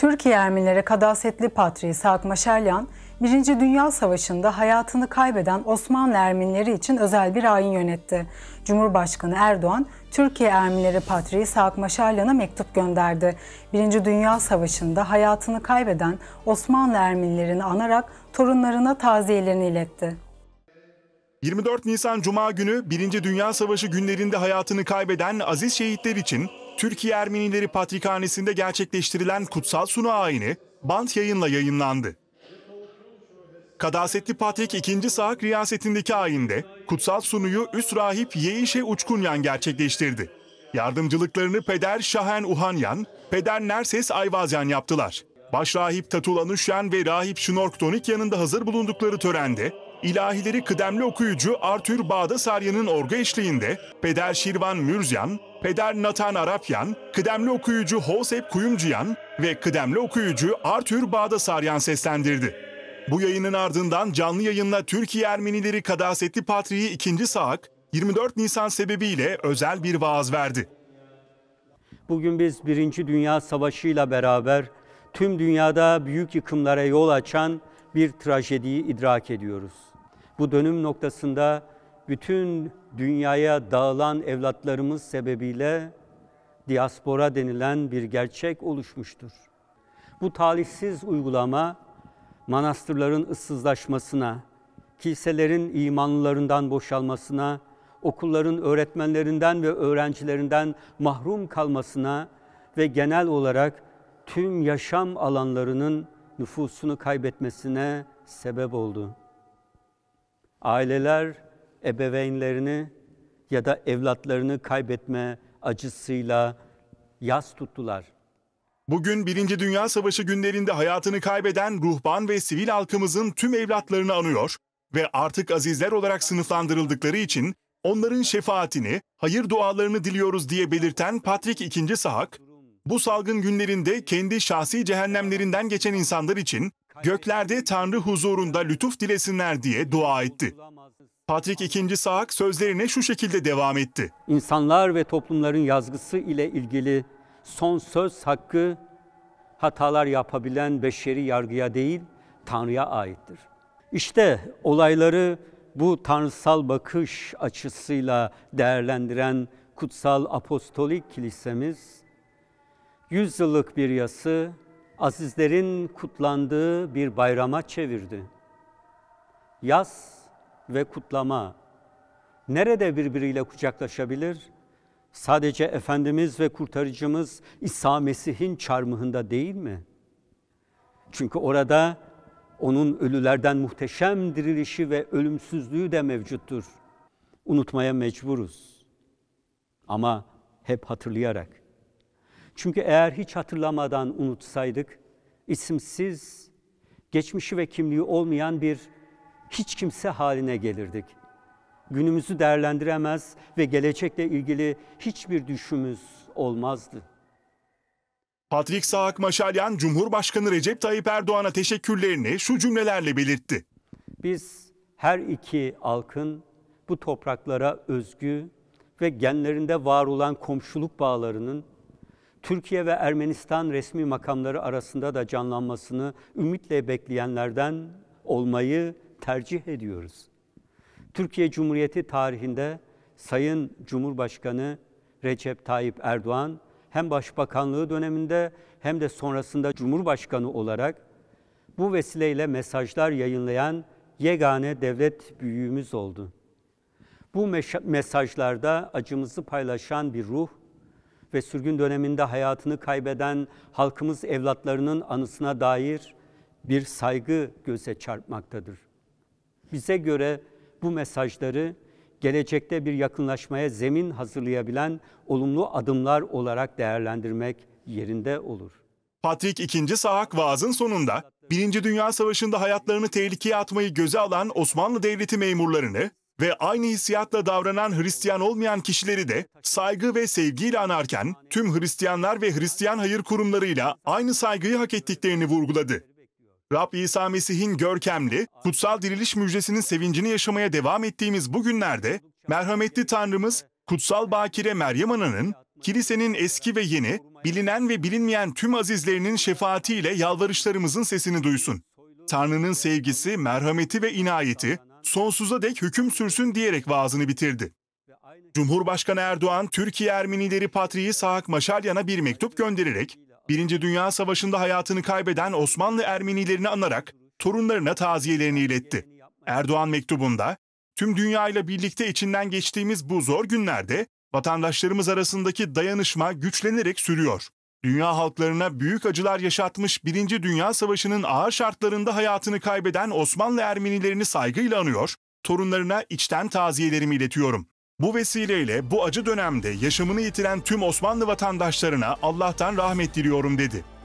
Türkiye Ermenileri Kadasetli Patriği Saak Maşeryan, 1. Dünya Savaşı'nda hayatını kaybeden Osmanlı Ermenileri için özel bir ayin yönetti. Cumhurbaşkanı Erdoğan, Türkiye Ermenileri Patriği Saak Maşaryan'a mektup gönderdi. Birinci Dünya Savaşı'nda hayatını kaybeden Osmanlı Ermenilerini anarak torunlarına taziyelerini iletti. 24 Nisan Cuma günü 1. Dünya Savaşı günlerinde hayatını kaybeden aziz şehitler için Türkiye Ermenileri Patrikhanesi'nde gerçekleştirilen kutsal sunu ayini bant yayınla yayınlandı. Kadasetli Patrik 2. Sahak riyasetindeki ayinde kutsal sunuyu üst rahip Yeişe Uçkunyan gerçekleştirdi. Yardımcılıklarını Peder Şahen Uhanyan, Peder Nerses Ayvazyan yaptılar. Başrahip Tatul Anuşyan ve Rahip Şnork Donik yanında hazır bulundukları törende İlahileri kıdemli okuyucu Arthur Bağdasarya'nın orgu eşliğinde Peder Şirvan Mürzyan, Peder Nathan Arapyan, kıdemli okuyucu Hosep Kuyumcuyan ve kıdemli okuyucu Arthur Bağdasaryan seslendirdi. Bu yayının ardından canlı yayınla Türkiye Ermenileri Kadasetli Patriği 2. Saak, 24 Nisan sebebiyle özel bir vaaz verdi. Bugün biz 1. Dünya Savaşı ile beraber tüm dünyada büyük yıkımlara yol açan bir trajediyi idrak ediyoruz. Bu dönüm noktasında bütün dünyaya dağılan evlatlarımız sebebiyle diaspora denilen bir gerçek oluşmuştur. Bu talihsiz uygulama manastırların ıssızlaşmasına, kiliselerin imanlılarından boşalmasına, okulların öğretmenlerinden ve öğrencilerinden mahrum kalmasına ve genel olarak tüm yaşam alanlarının nüfusunu kaybetmesine sebep oldu. Aileler ebeveynlerini ya da evlatlarını kaybetme acısıyla yas tuttular. Bugün Birinci Dünya Savaşı günlerinde hayatını kaybeden ruhban ve sivil halkımızın tüm evlatlarını anıyor ve artık azizler olarak sınıflandırıldıkları için onların şefaatini, hayır dualarını diliyoruz diye belirten Patrik II. Sahak, bu salgın günlerinde kendi şahsi cehennemlerinden geçen insanlar için göklerde Tanrı şey huzurunda lütuf dilesinler diye dua şey etti. Patrik II. Saak sözlerine şu şekilde devam etti. İnsanlar ve toplumların yazgısı ile ilgili son söz hakkı hatalar yapabilen beşeri yargıya değil, Tanrı'ya aittir. İşte olayları bu tanrısal bakış açısıyla değerlendiren kutsal apostolik kilisemiz, yüzyıllık bir yası azizlerin kutlandığı bir bayrama çevirdi. Yaz ve kutlama nerede birbiriyle kucaklaşabilir? Sadece Efendimiz ve kurtarıcımız İsa Mesih'in çarmıhında değil mi? Çünkü orada onun ölülerden muhteşem dirilişi ve ölümsüzlüğü de mevcuttur. Unutmaya mecburuz. Ama hep hatırlayarak çünkü eğer hiç hatırlamadan unutsaydık, isimsiz, geçmişi ve kimliği olmayan bir hiç kimse haline gelirdik. Günümüzü değerlendiremez ve gelecekle ilgili hiçbir düşümüz olmazdı. Patrik Saak Maşalyan, Cumhurbaşkanı Recep Tayyip Erdoğan'a teşekkürlerini şu cümlelerle belirtti. Biz her iki halkın bu topraklara özgü ve genlerinde var olan komşuluk bağlarının Türkiye ve Ermenistan resmi makamları arasında da canlanmasını ümitle bekleyenlerden olmayı tercih ediyoruz. Türkiye Cumhuriyeti tarihinde Sayın Cumhurbaşkanı Recep Tayyip Erdoğan hem başbakanlığı döneminde hem de sonrasında Cumhurbaşkanı olarak bu vesileyle mesajlar yayınlayan yegane devlet büyüğümüz oldu. Bu mesajlarda acımızı paylaşan bir ruh ve sürgün döneminde hayatını kaybeden halkımız evlatlarının anısına dair bir saygı göze çarpmaktadır. Bize göre bu mesajları gelecekte bir yakınlaşmaya zemin hazırlayabilen olumlu adımlar olarak değerlendirmek yerinde olur. Patrik II. Sahak vaazın sonunda 1. Dünya Savaşı'nda hayatlarını tehlikeye atmayı göze alan Osmanlı Devleti memurlarını, ve aynı hissiyatla davranan Hristiyan olmayan kişileri de saygı ve sevgiyle anarken tüm Hristiyanlar ve Hristiyan hayır kurumlarıyla aynı saygıyı hak ettiklerini vurguladı. Rab İsa Mesih'in görkemli, kutsal diriliş müjdesinin sevincini yaşamaya devam ettiğimiz bu günlerde, merhametli Tanrımız, kutsal bakire Meryem Ana'nın, kilisenin eski ve yeni, bilinen ve bilinmeyen tüm azizlerinin şefaatiyle yalvarışlarımızın sesini duysun. Tanrı'nın sevgisi, merhameti ve inayeti, sonsuza dek hüküm sürsün diyerek vaazını bitirdi. Cumhurbaşkanı Erdoğan, Türkiye Ermenileri Patriği Sahak Maşalyan'a bir mektup göndererek, Birinci Dünya Savaşı'nda hayatını kaybeden Osmanlı Ermenilerini anarak torunlarına taziyelerini iletti. Erdoğan mektubunda, tüm dünyayla birlikte içinden geçtiğimiz bu zor günlerde vatandaşlarımız arasındaki dayanışma güçlenerek sürüyor dünya halklarına büyük acılar yaşatmış Birinci Dünya Savaşı'nın ağır şartlarında hayatını kaybeden Osmanlı Ermenilerini saygıyla anıyor, torunlarına içten taziyelerimi iletiyorum. Bu vesileyle bu acı dönemde yaşamını yitiren tüm Osmanlı vatandaşlarına Allah'tan rahmet diliyorum dedi.